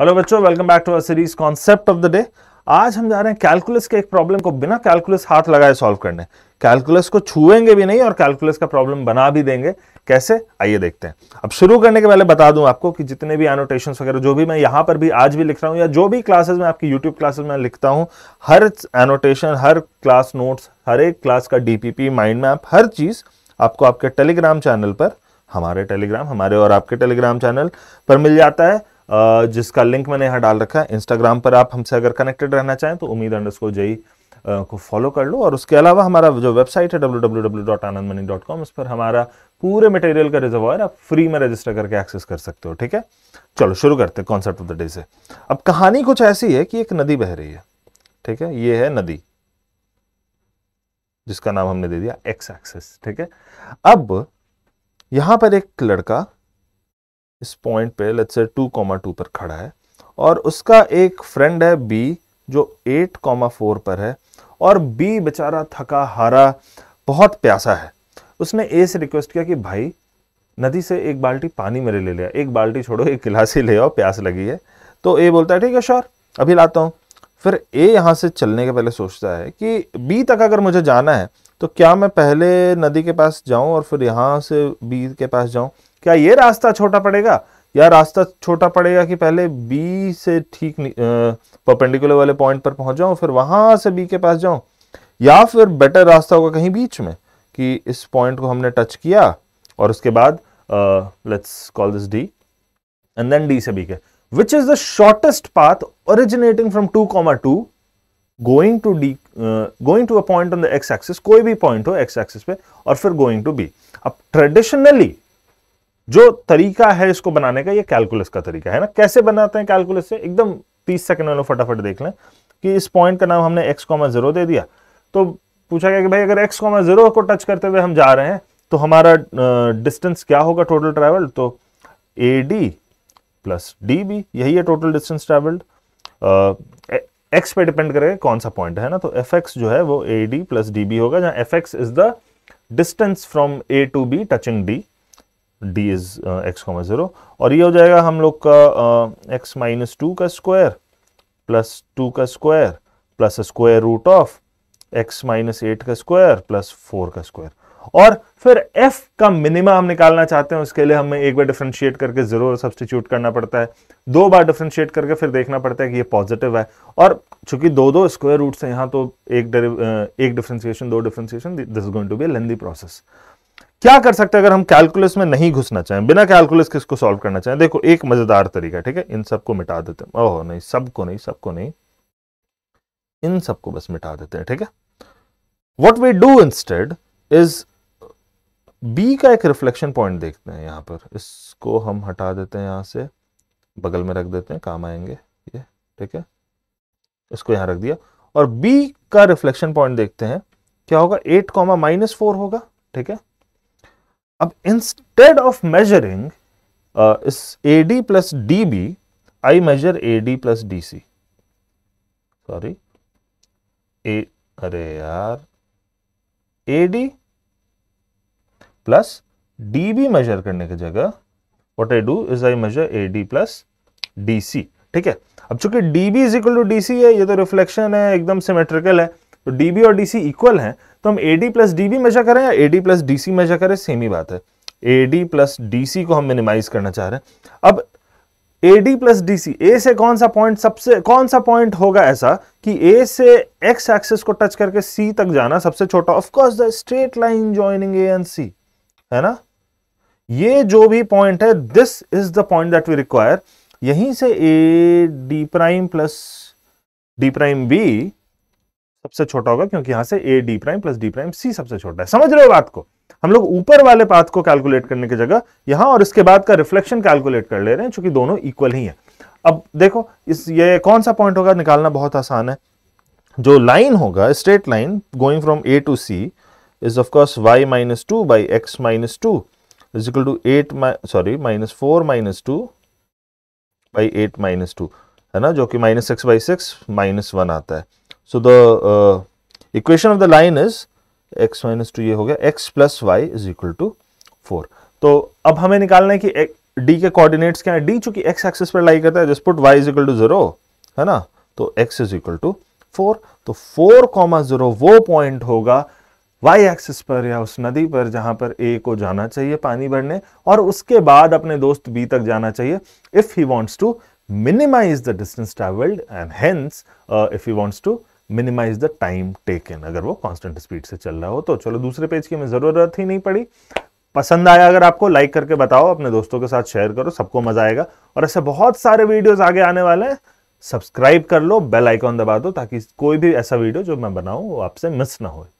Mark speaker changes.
Speaker 1: hello बच्चों welcome back to our series concept of the day आज हम जा रहे हैं कैलकुलस के एक प्रॉब्लम को बिना कैलकुलस हाथ लगाए सॉल्व करने कैलकुलस को छुएंगे भी नहीं और कैलकुलस का प्रॉब्लम बना भी देंगे कैसे आइए देखते हैं अब शुरू करने के पहले बता दूं आपको कि जितने भी एनोटेशन वगैरह जो भी मैं यहाँ पर भी आज भी लिख रहा हूँ या जो भी क्लासेस में आपकी यूट्यूब क्लासेस में लिखता हूँ हर एनोटेशन हर क्लास नोट्स हर एक क्लास का डी माइंड मैप हर चीज़ आपको आपके टेलीग्राम चैनल पर हमारे टेलीग्राम हमारे और आपके टेलीग्राम चैनल पर मिल जाता है जिसका लिंक मैंने यहाँ डाल रखा है इंस्टाग्राम पर आप हमसे अगर कनेक्टेड रहना चाहें तो उम्मीद अंडर जई को फॉलो कर लो और उसके अलावा हमारा जो वेबसाइट है डब्ल्यू उस पर हमारा पूरे मटेरियल का रिजर्वायर आप फ्री में रजिस्टर करके एक्सेस कर सकते हो ठीक है चलो शुरू करते हैं कॉन्सेप्ट ऑफ द डे से अब कहानी कुछ ऐसी है कि एक नदी बह रही है ठीक है ये है नदी जिसका नाम हमने दे दिया एक्स एक्सेस ठीक है अब यहां पर एक लड़का इस पॉइंट पे let's say to comma to पर खड़ा है और उसका एक फ्रेंड है बी जो एट कॉमा फोर पर है और बी बेचारा थका हारा बहुत प्यासा है उसने ए से रिक्वेस्ट किया कि भाई नदी से एक बाल्टी पानी मेरे ले लिया एक बाल्टी छोड़ो एक गिलास ही ले आओ प्यास लगी है तो ए बोलता है ठीक है श्योर अभी लाता हूँ फिर ए यहाँ से चलने के पहले सोचता है कि बी तक अगर मुझे जाना है तो क्या मैं पहले नदी के पास जाऊँ और फिर यहाँ से बी के पास जाऊँ क्या ये रास्ता छोटा पड़ेगा या रास्ता छोटा पड़ेगा कि पहले बी से ठीक परपेंडिकुलर वाले पॉइंट पर पहुंच जाऊं फिर वहां से बी के पास जाऊं या फिर बेटर रास्ता होगा कहीं बीच में कि इस पॉइंट को हमने टच किया और उसके बाद let's call this D and then D से बी के which is the shortest path originating from two comma two going to D going to a point on the x axis कोई भी पॉइंट हो x axis पे और फिर going to B अब traditionally जो तरीका है इसको बनाने का ये कैलकुलस का तरीका है ना कैसे बनाते हैं कैलकुलस से एकदम तीस सेकेंड में फटाफट देख लें कि इस पॉइंट का नाम हमने एक्स कॉमा जीरो दे दिया तो पूछा गया कि भाई अगर एक्स कॉमा जीरो को टच करते हुए हम जा रहे हैं तो हमारा डिस्टेंस क्या होगा टोटल ट्रैवल तो A D plus D B यही है टोटल डिस्टेंस ट्रैवल्ड एक्स पे डिपेंड करेगा कौन सा पॉइंट है ना तो एफ एक्स जो है वो A D plus D B होगा जहाँ f x is the distance from A to B touching D D is x comma zero और ये हो जाएगा हम लोग का एक्स माइनस टू का स्क्वायर प्लस टू का square plus square root of x minus eight का स्क्वायर प्लस फोर का स्क्वायर और फिर f का मिनिमा हम निकालना चाहते हैं उसके लिए हमें एक बार डिफ्रेंशिएट करके ज़ीरो सब्सटीट्यूट करना पड़ता है दो बार डिफ्रेंशिएट करके फिर देखना पड़ता है कि ये पॉजिटिव है और चूंकि दो दो स्क्वायर रूट से यहाँ तो एक uh, एक डिफ्रेंशिएशन दो differentiation this is going to be lengthy process क्या कर सकते हैं अगर हम कैलकुलस में नहीं घुसना चाहें बिना कैलकुलस किसको सॉल्व करना चाहें देखो एक मजेदार तरीका ठीक है इन सबको मिटा देते हैं ओह नहीं सबको नहीं सबको नहीं इन सबको बस मिटा देते हैं ठीक है what we do instead is B का एक रिफ्लेक्शन पॉइंट देखते हैं यहां पर इसको हम हटा देते हैं यहां से बगल में रख देते हैं काम आएंगे ये ठीक है इसको यहां रख दिया और बी का रिफ्लेक्शन पॉइंट देखते हैं क्या होगा एट कॉमा माइनस फोर होगा ठीक है अब instead of measuring A D plus D B I measure A D plus D C sorry A अरे यार A D plus D B measure करने की जगह what I do is I measure A D plus D C ठीक है अब चूंकि D B is equal to D C है ये तो रिफ्लेक्शन है एकदम सिमेट्रिकल है तो डी और डी इक्वल हैं तो हम A D plus D measure करें या A D plus D measure करें सेम ही बात है ए डी प्लस डी को हम मिनिमाइज करना चाह रहे हैं अब A D plus D C A से कौन सा पॉइंट सबसे कौन सा पॉइंट होगा ऐसा कि ए से एक्स एक्सिस को टच करके सी तक जाना सबसे छोटा of course the straight line joining A and C है ना ये जो भी पॉइंट है this is the point that we require यहीं से A D prime plus D prime B सबसे छोटा होगा क्योंकि यहां से A D prime plus D prime C सबसे छोटा है समझ रहे हो बात को हम लोग ऊपर वाले पाथ को कैलकुलेट करने की जगह यहां और इसके बाद का रिफ्लेक्शन कैलकुलेट कर ले रहे हैं चूंकि दोनों इक्वल ही है अब देखो इस ये कौन सा पॉइंट होगा निकालना बहुत आसान है जो लाइन होगा straight line going from A to C is of course y minus two by x minus two is equal to eight sorry minus four minus two by eight minus two है ना जो कि minus x by six minus one आता है so the equation of the line is x minus two ये हो गया x plus y is equal to four तो अब हमें निकालना है कि d के कोऑर्डिनेट्स क्या है d चूंकि x एक्सिस पर लाई करता है just put y is equal to zero है ना तो x is equal to four तो फोर कॉमा जीरो वो पॉइंट होगा y एक्सिस पर या उस नदी पर जहां पर a को जाना चाहिए पानी भरने और उसके बाद अपने दोस्त b तक जाना चाहिए if he wants to minimize the distance travelled and hence if he wants to minimize the time taken अगर वो कांस्टेंट स्पीड से चल रहा हो तो चलो दूसरे पेज की हमें ज़रूरत ही नहीं पड़ी पसंद आया अगर आपको लाइक करके बताओ अपने दोस्तों के साथ शेयर करो सबको मजा आएगा और ऐसे बहुत सारे वीडियोस आगे आने वाले हैं सब्सक्राइब कर लो बेल आइकॉन दबा दो ताकि कोई भी ऐसा वीडियो जो मैं बनाऊं वो आपसे मिस ना हो